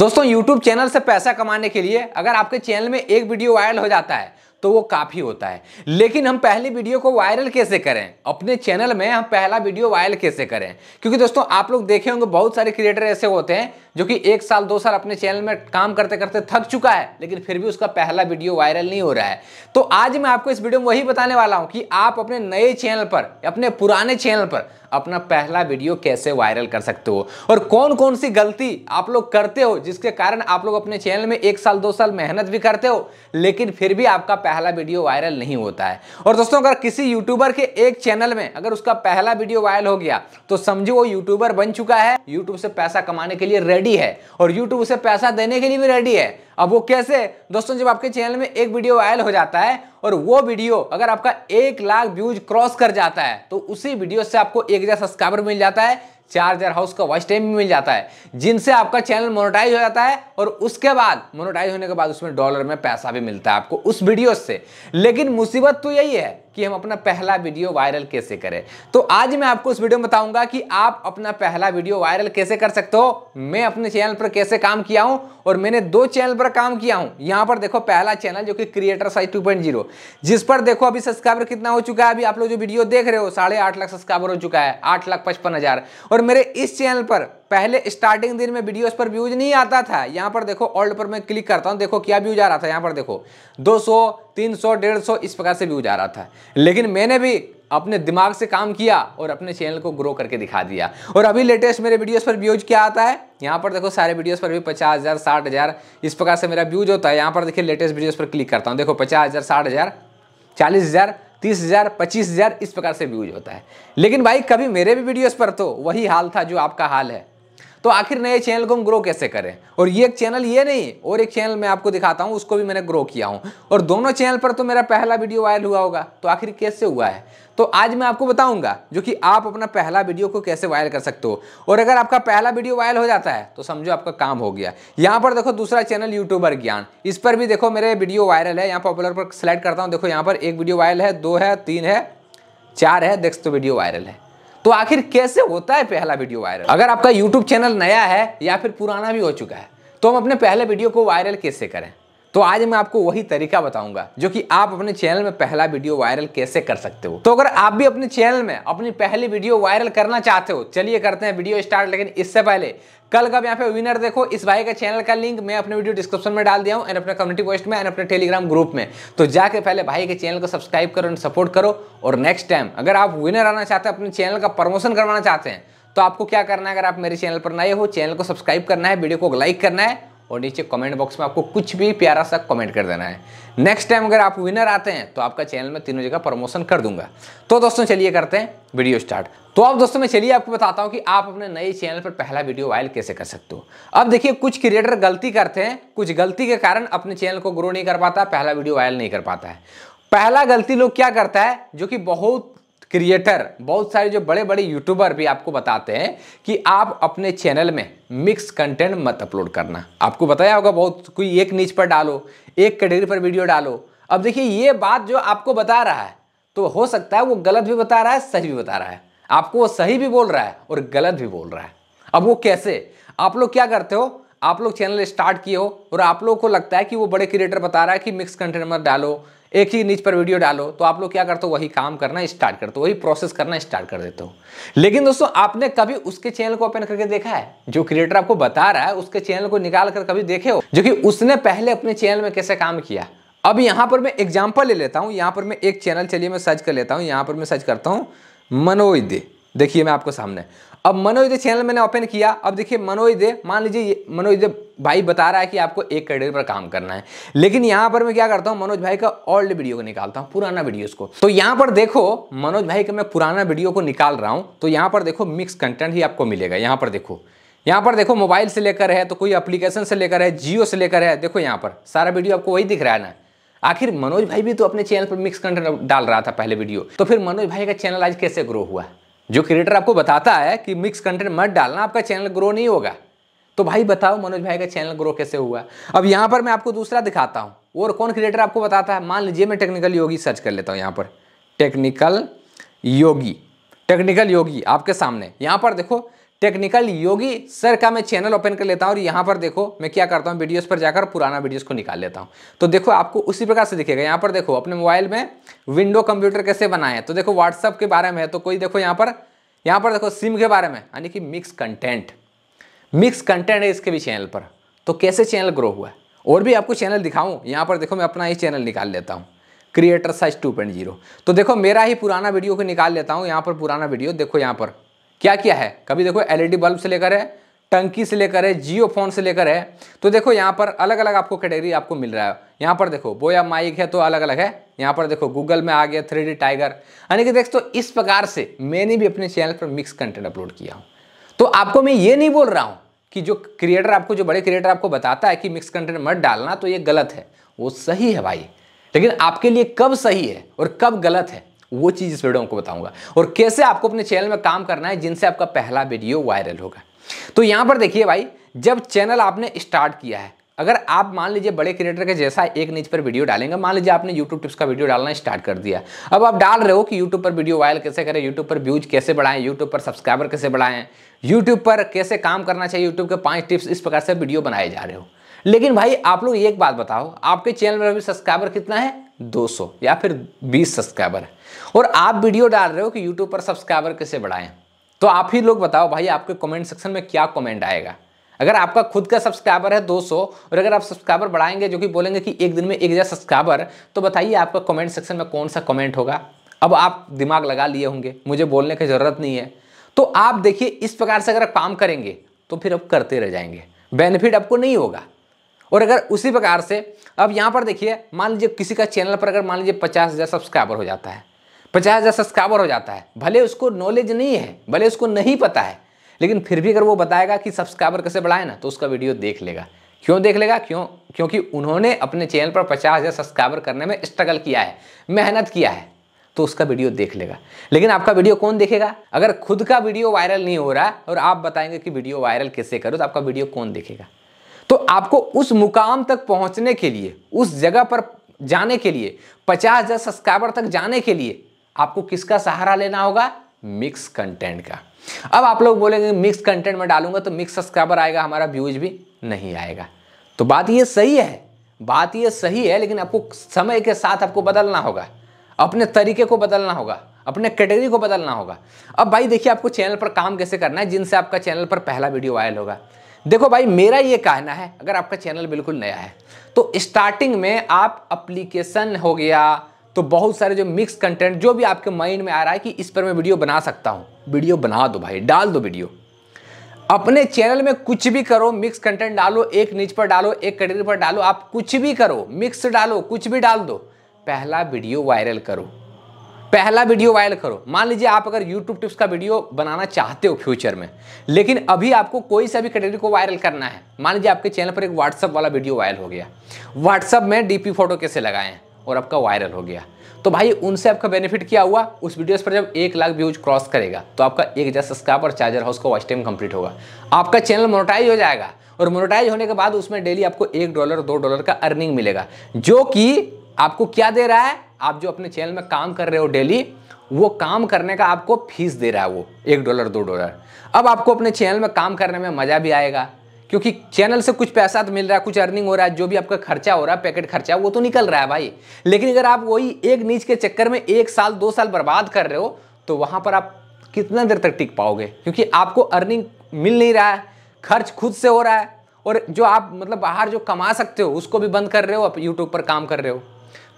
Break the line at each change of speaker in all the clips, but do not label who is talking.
दोस्तों YouTube channel से पैसा कमाने के लिए अगर आपके चैनल में एक वीडियो वायरल हो जाता है तो वो काफ़ी होता है लेकिन हम पहली वीडियो को वायरल कैसे करें अपने चैनल में हम पहला वीडियो वायरल कैसे करें क्योंकि दोस्तों आप लोग देखे होंगे बहुत सारे क्रिएटर ऐसे होते हैं जो कि एक साल दो साल अपने चैनल में काम करते करते थक चुका है लेकिन फिर भी उसका पहला वीडियो वायरल नहीं हो रहा है तो आज मैं आपको इस वीडियो में वही बताने वाला हूँ कि आप अपने नए चैनल पर अपने पुराने चैनल पर अपना पहला वीडियो कैसे वायरल कर सकते हो और कौन कौन सी गलती आप लोग करते हो जिसके कारण आप लोग अपने चैनल में एक साल दो साल मेहनत भी करते हो लेकिन फिर भी आपका पहला वीडियो वायरल नहीं होता है और दोस्तों अगर किसी यूट्यूबर के एक चैनल में अगर उसका पहला वीडियो वायरल हो गया तो समझो वो यूट्यूबर बन चुका है यूट्यूब से पैसा कमाने के लिए रेडी है और यूट्यूब उसे पैसा देने के लिए भी रेडी है अब वो कैसे दोस्तों जब आपके चैनल में एक वीडियो वायरल हो जाता है और वो वीडियो अगर आपका एक लाख व्यूज क्रॉस कर जाता है तो उसी वीडियो से आपको एक हजार सब्सक्राइबर मिल जाता है चार्जर हाउस का वॉइस टाइम भी मिल जाता है जिनसे आपका चैनल मोनोटाइज हो जाता है और उसके बाद मोनोटाइज होने के बाद उसमें डॉलर में पैसा भी मिलता है आपको उस वीडियो से लेकिन मुसीबत तो यही है कि हम अपना पहला वीडियो वायरल कैसे करें तो आज मैं आपको इस वीडियो में बताऊंगा कि आप अपना पहला वीडियो वायरल कैसे कर सकते हो मैं अपने चैनल पर कैसे काम किया हूं और मैंने दो चैनल पर काम किया हूं यहां पर देखो पहला चैनल जो कि क्रिएटर साइज टू जिस पर देखो अभी सब्सक्राइबर कितना हो चुका है अभी आप लोग जो वीडियो देख रहे हो साढ़े आठ लाख सब्सक्राइबर हो चुका है आठ लाख पचपन हजार और मेरे इस चैनल पर पहले स्टार्टिंग दिन में वीडियोस पर व्यूज नहीं आता था यहाँ पर देखो ऑल्ड पर मैं क्लिक करता हूँ देखो क्या व्यूज आ रहा था यहाँ पर देखो 200 300 150 इस प्रकार से व्यूज आ रहा था लेकिन मैंने भी अपने दिमाग से काम किया और अपने चैनल को ग्रो करके दिखा दिया और अभी लेटेस्ट मेरे वीडियोस पर व्यूज क्या आता है यहाँ पर देखो सारे वीडियोस पर भी पचास हज़ार साठ हज़ार इस प्रकार से मेरा व्यूज होता है यहाँ पर देखिए लेटेस्ट वीडियोस पर क्लिक करता हूँ देखो पचास हज़ार साठ हज़ार चालीस हज़ार तीस हज़ार पच्चीस हज़ार इस प्रकार से व्यूज होता है लेकिन भाई कभी मेरे भी वीडियोस पर तो वही हाल था जो आपका हाल है तो आखिर नए चैनल को हम ग्रो कैसे करें और ये एक चैनल ये नहीं और एक चैनल मैं आपको दिखाता हूँ उसको भी मैंने ग्रो किया हूँ और दोनों चैनल पर तो मेरा पहला वीडियो वायरल हुआ होगा तो आखिर कैसे हुआ है तो आज मैं आपको बताऊंगा जो कि आप अपना पहला वीडियो को कैसे वायरल कर सकते हो और अगर आपका पहला वीडियो वायरल हो जाता है तो समझो आपका काम हो गया यहाँ पर देखो दूसरा चैनल यूट्यूबर ज्ञान इस पर भी देखो मेरे वीडियो वायरल है यहाँ पॉपुलर पर सेलेक्ट करता हूँ देखो यहाँ पर एक वीडियो वायरल है दो है तीन है चार है देख तो वीडियो वायरल है तो आखिर कैसे होता है पहला वीडियो वायरल अगर आपका यूट्यूब चैनल नया है या फिर पुराना भी हो चुका है तो हम अपने पहले वीडियो को वायरल कैसे करें तो आज मैं आपको वही तरीका बताऊंगा जो कि आप अपने चैनल में पहला वीडियो वायरल कैसे कर सकते हो तो अगर आप भी अपने चैनल में अपनी पहली वीडियो वायरल करना चाहते हो चलिए करते हैं वीडियो स्टार्ट लेकिन इससे पहले कल का यहाँ पे विनर देखो इस भाई का चैनल का लिंक मैं अपने वीडियो डिस्क्रिप्शन में डाल दिया हूँ एंड अपने कम्युनिटी पोस्ट में एंड अपने टेलीग्राम ग्रुप में तो जाके पहले भाई के चैनल को सब्सक्राइब करो एंड सपोर्ट करो और नेक्स्ट टाइम अगर आप विनर आना चाहते हैं अपने चैनल का प्रमोशन करवाना चाहते हैं तो आपको क्या करना है अगर आप मेरे चैनल पर नए हो चैनल को सब्सक्राइब करना है वीडियो को लाइक करना है और नीचे कमेंट बॉक्स में आपको कुछ भी प्यारा सा कमेंट कर देना है नेक्स्ट टाइम अगर आप विनर आते हैं तो आपका चैनल में तीनों जगह प्रमोशन कर दूंगा तो दोस्तों चलिए करते हैं वीडियो स्टार्ट तो अब दोस्तों मैं चलिए आपको बताता हूँ कि आप अपने नए चैनल पर पहला वीडियो वायरल कैसे कर सकते हो अब देखिए कुछ क्रिएटर गलती करते हैं कुछ गलती के कारण अपने चैनल को ग्रो नहीं कर पाता पहला वीडियो वायरल नहीं कर पाता है पहला गलती लोग क्या करता है जो कि बहुत क्रिएटर बहुत सारे जो बड़े बड़े यूट्यूबर भी आपको बताते हैं कि आप अपने चैनल में मिक्स कंटेंट मत अपलोड करना आपको बताया होगा बहुत कोई एक नीच पर डालो एक कैटेगरी पर वीडियो डालो अब देखिए ये बात जो आपको बता रहा है तो हो सकता है वो गलत भी बता रहा है सही भी बता रहा है आपको वो सही भी बोल रहा है और गलत भी बोल रहा है अब वो कैसे आप लोग क्या करते हो आप लोग चैनल स्टार्ट किए हो और आप लोगों को लगता है कि वो बड़े क्रिएटर बता रहा है कि मिक्स कंटेंट मत डालो एक ही नीच पर वीडियो डालो तो आप लोग क्या करते हो वही काम करना स्टार्ट करते हो वही प्रोसेस करना स्टार्ट कर देते हो लेकिन दोस्तों आपने कभी उसके चैनल को ओपन करके देखा है जो क्रिएटर आपको बता रहा है उसके चैनल को निकाल कर कभी देखे हो जो कि उसने पहले अपने चैनल में कैसे काम किया अब यहाँ पर मैं एग्जाम्पल ले लेता हूँ यहाँ पर मैं एक चैनल चलिए मैं सर्च कर लेता हूँ यहाँ पर मैं सर्च करता हूँ मनोज दे देखिए मैं आपको सामने अब मनोज दे चैनल मैंने ओपन किया अब देखिए मनोज दे मान लीजिए मनोज दे भाई बता रहा है कि आपको एक कैटेगरी पर काम करना है लेकिन यहाँ पर मैं क्या करता हूँ मनोज भाई का ओल्ड वीडियो को निकालता हूँ पुराना वीडियोस को तो यहाँ पर देखो मनोज भाई का मैं पुराना वीडियो को निकाल रहा हूँ तो यहाँ पर देखो मिक्स कंटेंट ही आपको मिलेगा यहाँ पर देखो यहाँ पर देखो मोबाइल से लेकर है तो कोई अप्लीकेशन से लेकर है जियो से लेकर है देखो यहाँ पर सारा वीडियो आपको वही दिख रहा है ना आखिर मनोज भाई भी तो अपने चैनल पर मिक्स कंटेंट डाल रहा था पहले वीडियो तो फिर मनोज भाई का चैनल आज कैसे ग्रो हुआ है जो क्रिएटर आपको बताता है कि मिक्स कंटेंट मत डालना आपका चैनल ग्रो नहीं होगा तो भाई बताओ मनोज भाई का चैनल ग्रो कैसे हुआ अब यहां पर मैं आपको दूसरा दिखाता हूँ और कौन क्रिएटर आपको बताता है मान लीजिए मैं टेक्निकल योगी सर्च कर लेता हूं यहां पर टेक्निकल योगी टेक्निकल योगी आपके सामने यहां पर देखो टेक्निकल योगी सर का मैं चैनल ओपन कर लेता हूँ और यहाँ पर देखो मैं क्या करता हूँ वीडियोस पर जाकर पुराना वीडियोस को निकाल लेता हूँ तो देखो आपको उसी प्रकार से दिखेगा यहाँ पर देखो अपने मोबाइल में विंडो कंप्यूटर कैसे बनाए तो देखो व्हाट्सअप के बारे में तो कोई देखो यहाँ पर यहाँ पर देखो सिम के बारे में यानी कि मिक्स कंटेंट मिक्स कंटेंट है इसके भी चैनल पर तो कैसे चैनल ग्रो हुआ है और भी आपको चैनल दिखाऊँ यहाँ पर देखो मैं अपना ही चैनल निकाल लेता हूँ creator size two point zero तो देखो मेरा ही पुराना वीडियो को निकाल लेता हूँ यहाँ पर पुराना वीडियो देखो यहाँ पर क्या क्या है कभी देखो एलईडी बल्ब e से लेकर है टंकी से लेकर है जियो फोन से लेकर है तो देखो यहाँ पर अलग अलग आपको कैटेगरी आपको मिल रहा है यहाँ पर देखो बोया माइक है तो अलग अलग है यहाँ पर देखो गूगल में आ गया थ्री टाइगर यानी कि देखो इस प्रकार से मैंने भी अपने चैनल पर मिक्स कंटेंट अपलोड किया हूँ तो आपको मैं ये नहीं बोल रहा हूँ कि जो क्रिएटर आपको जो बड़े क्रिएटर आपको बताता है कि मिक्स कंटेंट मत डालना तो ये गलत है वो सही है भाई लेकिन आपके लिए कब सही है और कब गलत है वो चीज़ इस वीडियो में आपको बताऊंगा और कैसे आपको अपने चैनल में काम करना है जिनसे आपका पहला वीडियो वायरल होगा तो यहाँ पर देखिए भाई जब चैनल आपने स्टार्ट किया है अगर आप मान लीजिए बड़े क्रिएटर के जैसा एक नीच पर वीडियो डालेंगे मान लीजिए आपने यूट्यूब टिप्स का वीडियो डालना स्टार्ट कर दिया अब आप डाल रहे हो कि यूट्यूब पर वीडियो वायरल कैसे करें यूट्यूब पर व्यूज कैसे बढ़ाएं यूट्यूब पर सब्सक्राइबर कैसे बढ़ाएं यूट्यूब पर कैसे काम करना चाहिए यूट्यूब के पाँच टिप्स इस प्रकार से वीडियो बनाए जा रहे हो लेकिन भाई आप लोग एक बात बताओ आपके चैनल पर अभी सब्सक्राइबर कितना है 200 या फिर 20 सब्सक्राइबर है और आप वीडियो डाल रहे हो कि यूट्यूब पर सब्सक्राइबर कैसे बढ़ाएं तो आप ही लोग बताओ भाई आपके कमेंट सेक्शन में क्या कमेंट आएगा अगर आपका खुद का सब्सक्राइबर है 200 और अगर आप सब्सक्राइबर बढ़ाएंगे जो कि बोलेंगे कि एक दिन में एक हज़ार सब्सक्राइबर तो बताइए आपका कमेंट सेक्शन में कौन सा कमेंट होगा अब आप दिमाग लगा लिए होंगे मुझे बोलने की ज़रूरत नहीं है तो आप देखिए इस प्रकार से अगर आप काम करेंगे तो फिर आप करते रह जाएंगे बेनिफिट आपको नहीं होगा और अगर उसी प्रकार से अब यहाँ पर देखिए मान लीजिए किसी का चैनल पर अगर मान लीजिए पचास हज़ार सब्सक्राइबर हो जाता है पचास हज़ार सब्सक्राइबर हो जाता है भले उसको नॉलेज नहीं है भले उसको नहीं पता है लेकिन फिर भी अगर वो बताएगा कि सब्सक्राइबर कैसे बढ़ाए ना तो उसका वीडियो देख लेगा क्यों देख लेगा क्यों क्योंकि उन्होंने अपने चैनल पर पचास हज़ार सब्सक्राइबर करने में स्ट्रगल किया है मेहनत किया है तो उसका वीडियो देख लेगा लेकिन आपका वीडियो कौन देखेगा अगर खुद का वीडियो वायरल नहीं हो रहा है और आप बताएंगे कि वीडियो वायरल कैसे करो तो आपका वीडियो कौन देखेगा तो आपको उस मुकाम तक पहुंचने के लिए उस जगह पर जाने के लिए पचास हजार सब्सक्राइबर तक जाने के लिए आपको किसका सहारा लेना होगा मिक्स कंटेंट का अब आप लोग बोलेंगे मिक्स कंटेंट में डालूंगा तो मिक्स सब्सक्राइबर आएगा हमारा व्यूज भी नहीं आएगा तो बात यह सही है बात यह सही है लेकिन आपको समय के साथ आपको बदलना होगा अपने तरीके को बदलना होगा अपने कैटेगरी को बदलना होगा अब भाई देखिए आपको चैनल पर काम कैसे करना है जिनसे आपका चैनल पर पहला वीडियो वायरल होगा देखो भाई मेरा ये कहना है अगर आपका चैनल बिल्कुल नया है तो स्टार्टिंग में आप अप्लीकेशन हो गया तो बहुत सारे जो मिक्स कंटेंट जो भी आपके माइंड में आ रहा है कि इस पर मैं वीडियो बना सकता हूँ वीडियो बना दो भाई डाल दो वीडियो अपने चैनल में कुछ भी करो मिक्स कंटेंट डालो एक नीच पर डालो एक कैटेगरी पर डालो आप कुछ भी करो मिक्स डालो कुछ भी डाल दो पहला वीडियो वायरल करो पहला वीडियो वायरल करो मान लीजिए आप अगर यूट्यूब टिप्स का वीडियो बनाना चाहते हो फ्यूचर में लेकिन अभी आपको कोई सा भी कैटेगरी को वायरल करना है मान लीजिए आपके चैनल पर एक व्हाट्सअप वाला वीडियो वायरल हो गया WhatsApp में डीपी फोटो कैसे लगाएं और आपका वायरल हो गया तो भाई उनसे आपका बेनिफिट क्या हुआ उस वीडियोस पर जब एक लाख व्यूज क्रॉस करेगा तो आपका एक हज़ार सब्सक्राइब और चार्जर हाउस का वॉच टाइम कंप्लीट होगा आपका चैनल मोनोटाइज हो जाएगा और मोनोटाइज होने के बाद उसमें डेली आपको एक डॉलर दो डॉलर का अर्निंग मिलेगा जो कि आपको क्या दे रहा है आप जो अपने चैनल में काम कर रहे हो डेली वो काम करने का आपको फीस दे रहा है वो एक डॉलर दो डॉलर अब आपको अपने चैनल में काम करने में मज़ा भी आएगा क्योंकि चैनल से कुछ पैसा तो मिल रहा है कुछ अर्निंग हो रहा है जो भी आपका खर्चा हो रहा है पैकेट खर्चा वो तो निकल रहा है भाई लेकिन अगर आप वही एक नीच के चक्कर में एक साल दो साल बर्बाद कर रहे हो तो वहाँ पर आप कितना देर तक टिक पाओगे क्योंकि आपको अर्निंग मिल नहीं रहा है खर्च खुद से हो रहा है और जो आप मतलब बाहर जो कमा सकते हो उसको भी बंद कर रहे हो आप यूट्यूब पर काम कर रहे हो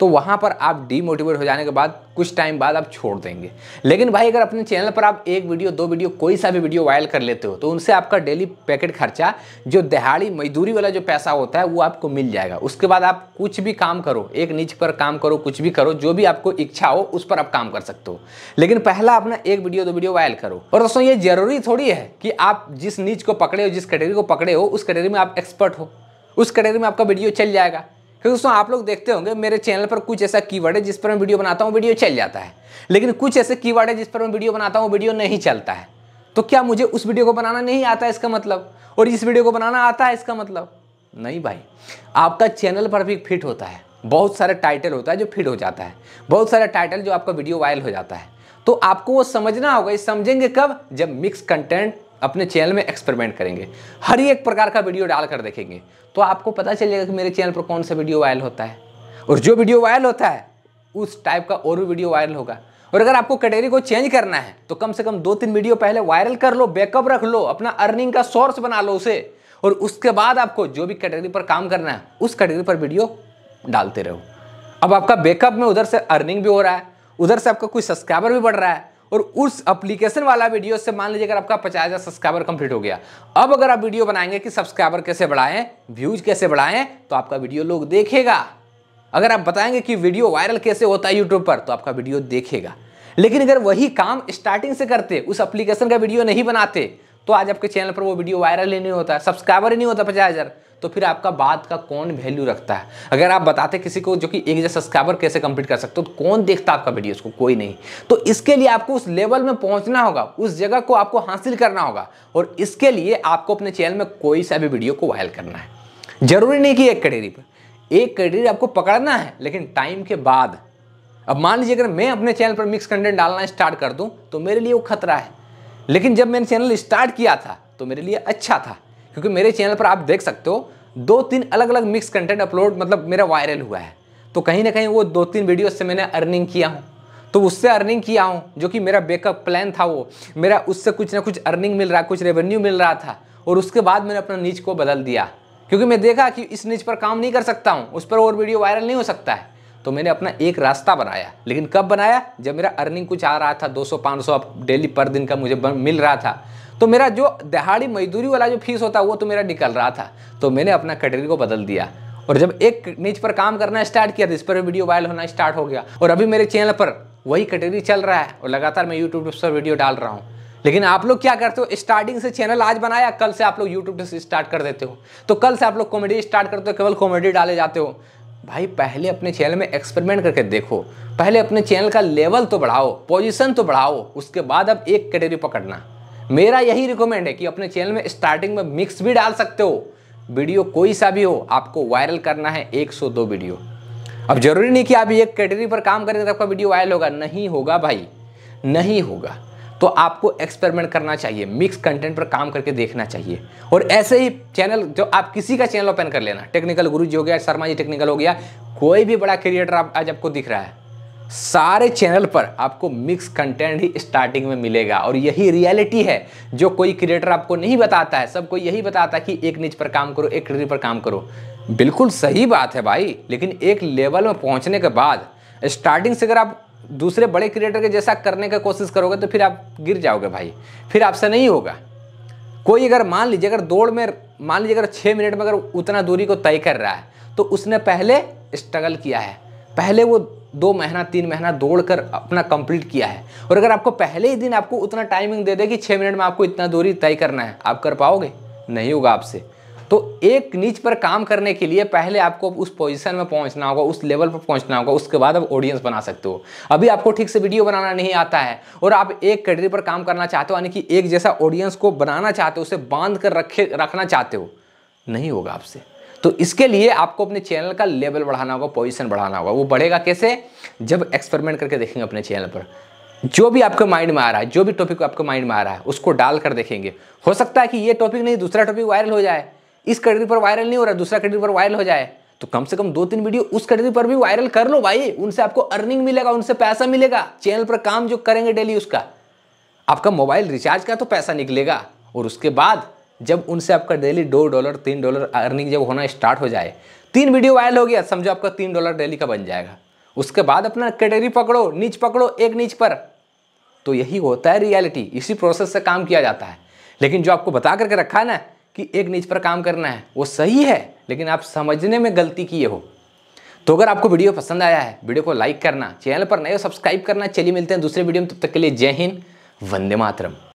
तो वहाँ पर आप डीमोटिवेट हो जाने के बाद कुछ टाइम बाद आप छोड़ देंगे लेकिन भाई अगर अपने चैनल पर आप एक वीडियो दो वीडियो कोई सा भी वीडियो वायरल कर लेते हो तो उनसे आपका डेली पैकेट खर्चा जो दिहाड़ी मजदूरी वाला जो पैसा होता है वो आपको मिल जाएगा उसके बाद आप कुछ भी काम करो एक नीच पर काम करो कुछ भी करो जो भी आपको इच्छा हो उस पर आप काम कर सकते हो लेकिन पहला अपना एक वीडियो दो वीडियो वायरल करो और दोस्तों ये जरूरी थोड़ी है कि आप जिस नीच को पकड़े हो जिस कैटेगरी को पकड़े हो उस कैटेगरी में आप एक्सपर्ट हो उस कैटेगरी में आपका वीडियो चल जाएगा क्योंकि दोस्तों आप लोग देखते होंगे मेरे चैनल पर कुछ ऐसा कीवर्ड है जिस पर मैं वीडियो बनाता हूँ वीडियो चल जाता है लेकिन कुछ ऐसे कीवर्ड है जिस पर मैं वीडियो बनाता हूँ वीडियो नहीं चलता है तो क्या मुझे उस वीडियो को बनाना नहीं आता है इसका मतलब और इस वीडियो को बनाना आता है इसका मतलब नहीं भाई आपका चैनल पर भी फिट होता है बहुत सारे टाइटल होता है जो फिट हो जाता है बहुत सारे टाइटल जो आपका वीडियो वायरल हो जाता है तो आपको वो समझना होगा ये समझेंगे कब जब मिक्स कंटेंट अपने चैनल में एक्सपेरिमेंट करेंगे हर एक प्रकार का वीडियो डाल कर देखेंगे तो आपको पता चलेगा कि मेरे चैनल पर कौन सा वीडियो वायरल होता है और जो वीडियो वायरल होता है उस टाइप का और भी वीडियो वायरल होगा और अगर आपको कैटेगरी को चेंज करना है तो कम से कम दो तीन वीडियो पहले वायरल कर लो बैकअप रख लो अपना अर्निंग का सोर्स बना लो उसे और उसके बाद आपको जो भी कैटेगरी पर काम करना है उस कैटेगरी पर वीडियो डालते रहो अब आपका बैकअप में उधर से अर्निंग भी हो रहा है उधर से आपका कोई सब्सक्राइबर भी बढ़ रहा है और उस एप्लीकेशन वाला वीडियो से मान लीजिए अगर आपका पचास हज़ार सब्सक्राइबर कंप्लीट हो गया अब अगर आप वीडियो बनाएंगे कि सब्सक्राइबर कैसे बढ़ाएं व्यूज कैसे बढ़ाएं तो आपका वीडियो लोग देखेगा अगर आप बताएंगे कि वीडियो वायरल कैसे होता है यूट्यूब पर तो आपका वीडियो देखेगा लेकिन अगर वही काम स्टार्टिंग से करते उस एप्लीकेशन का वीडियो नहीं बनाते तो आज आपके चैनल पर वो वीडियो वायरल ही नहीं होता सब्सक्राइबर ही नहीं होता पचास हज़ार तो फिर आपका बात का कौन वैल्यू रखता है अगर आप बताते किसी को जो कि एक हज़ार सब्सक्राइबर कैसे कंप्लीट कर सकते हो तो कौन देखता आपका वीडियो उसको कोई नहीं तो इसके लिए आपको उस लेवल में पहुंचना होगा उस जगह को आपको हासिल करना होगा और इसके लिए आपको अपने चैनल में कोई सा भी वीडियो को वायरल करना है ज़रूरी नहीं कि एक कैटेगरी पर एक कैटेगरी आपको पकड़ना है लेकिन टाइम के बाद अब मान लीजिए अगर मैं अपने चैनल पर मिक्स कंटेंट डालना स्टार्ट कर दूँ तो मेरे लिए वो खतरा है लेकिन जब मैंने चैनल स्टार्ट किया था तो मेरे लिए अच्छा था क्योंकि मेरे चैनल पर आप देख सकते हो दो तीन अलग अलग मिक्स कंटेंट अपलोड मतलब मेरा वायरल हुआ है तो कहीं ना कहीं वो दो तीन वीडियो से मैंने अर्निंग किया हूँ तो उससे अर्निंग किया हूँ जो कि मेरा बेकअप प्लान था वो मेरा उससे कुछ ना कुछ अर्निंग मिल रहा कुछ रेवेन्यू मिल रहा था और उसके बाद मैंने अपना नीच को बदल दिया क्योंकि मैं देखा कि इस नीच पर काम नहीं कर सकता हूँ उस पर और वीडियो वायरल नहीं हो सकता है तो मैंने अपना एक रास्ता बनाया लेकिन कब बनाया जब मेरा अर्निंग कुछ आ रहा था 200 500 डेली पर दिन का मुझे मिल रहा था तो मेरा जो दिहाड़ी मजदूरी वाला जो फीस होता है वो तो मेरा निकल रहा था तो मैंने अपना कैटेगरी को बदल दिया और जब एक नीच पर काम करना स्टार्ट किया तो इस पर वीडियो वायरल होना स्टार्ट हो गया और अभी मेरे चैनल पर वही कैटेगरी चल रहा है और लगातार मैं यूट्यूब पर वीडियो डाल रहा हूँ लेकिन आप लोग क्या करते हो स्टार्टिंग से चैनल आज बनाया कल से आप लोग यूट्यूब से स्टार्ट कर देते हो तो कल से आप लोग कॉमेडी स्टार्ट करते हो केवल कॉमेडी डाले जाते हो भाई पहले अपने चैनल में एक्सपेरिमेंट करके देखो पहले अपने चैनल का लेवल तो बढ़ाओ पोजीशन तो बढ़ाओ उसके बाद अब एक कैटेगरी पकड़ना मेरा यही रिकमेंड है कि अपने चैनल में स्टार्टिंग में मिक्स भी डाल सकते हो वीडियो कोई सा भी हो आपको वायरल करना है 102 वीडियो अब जरूरी नहीं कि आप एक कैटेगरी पर काम करेंगे तो आपका वीडियो वायरल होगा नहीं होगा भाई नहीं होगा तो आपको एक्सपेरिमेंट करना चाहिए मिक्स कंटेंट पर काम करके देखना चाहिए और ऐसे ही चैनल जो आप किसी का चैनल ओपन कर लेना टेक्निकल गुरु जी हो गया शर्मा जी टेक्निकल हो गया कोई भी बड़ा क्रिएटर आप आज आपको दिख रहा है सारे चैनल पर आपको मिक्स कंटेंट ही स्टार्टिंग में मिलेगा और यही रियलिटी है जो कोई क्रिएटर आपको नहीं बताता है सबको यही बताता है कि एक नीच पर काम करो एक क्रिएटर पर काम करो बिल्कुल सही बात है भाई लेकिन एक लेवल में पहुंचने के बाद स्टार्टिंग से अगर आप दूसरे बड़े क्रिएटर के जैसा करने का कोशिश करोगे तो फिर आप गिर जाओगे भाई फिर आपसे नहीं होगा कोई अगर मान लीजिए अगर दौड़ में मान लीजिए अगर छः मिनट में अगर उतना दूरी को तय कर रहा है तो उसने पहले स्ट्रगल किया है पहले वो दो महीना तीन महीना दौड़ कर अपना कंप्लीट किया है और अगर आपको पहले ही दिन आपको उतना टाइमिंग दे दे कि छः मिनट में आपको इतना दूरी तय करना है आप कर पाओगे नहीं होगा आपसे तो एक नीच पर काम करने के लिए पहले आपको उस पोजीशन में पहुंचना होगा उस लेवल पर पहुंचना होगा उसके बाद आप ऑडियंस बना सकते हो अभी आपको ठीक से वीडियो बनाना नहीं आता है और आप एक कैटरी पर काम करना चाहते हो यानी कि एक जैसा ऑडियंस को बनाना चाहते हो उसे बांध कर रखे रखना चाहते हो नहीं होगा आपसे तो इसके लिए आपको अपने चैनल का लेवल बढ़ाना होगा पोजिशन बढ़ाना होगा वो बढ़ेगा कैसे जब एक्सपेरिमेंट करके देखेंगे अपने चैनल पर जो भी आपके माइंड में आ रहा है जो भी टॉपिक आपके माइंड में आ रहा है उसको डाल कर देखेंगे हो सकता है कि ये टॉपिक नहीं दूसरा टॉपिक वायरल हो जाए इस कैटेगरी पर वायरल नहीं हो रहा दूसरा कैटेगरी पर वायरल हो जाए तो कम से कम दो तीन वीडियो उस कैटेगरी पर भी वायरल कर लो भाई उनसे आपको अर्निंग मिलेगा उनसे पैसा मिलेगा चैनल पर काम जो करेंगे डेली उसका आपका मोबाइल रिचार्ज का तो पैसा निकलेगा और उसके बाद जब उनसे आपका डेली दो डॉलर तीन डॉलर अर्निंग जब होना स्टार्ट हो जाए तीन वीडियो वायरल हो गया समझो आपका तीन डॉलर डेली का बन जाएगा उसके बाद अपना कैटेगरी पकड़ो नीच पकड़ो एक नीच पर तो यही होता है रियलिटी इसी प्रोसेस से काम किया जाता है लेकिन जो आपको बता करके रखा है ना कि एक नीच पर काम करना है वो सही है लेकिन आप समझने में गलती किए हो तो अगर आपको वीडियो पसंद आया है वीडियो को लाइक करना चैनल पर नए हो सब्सक्राइब करना चलिए मिलते हैं दूसरे वीडियो में तब तक के लिए जय हिंद वंदे मातरम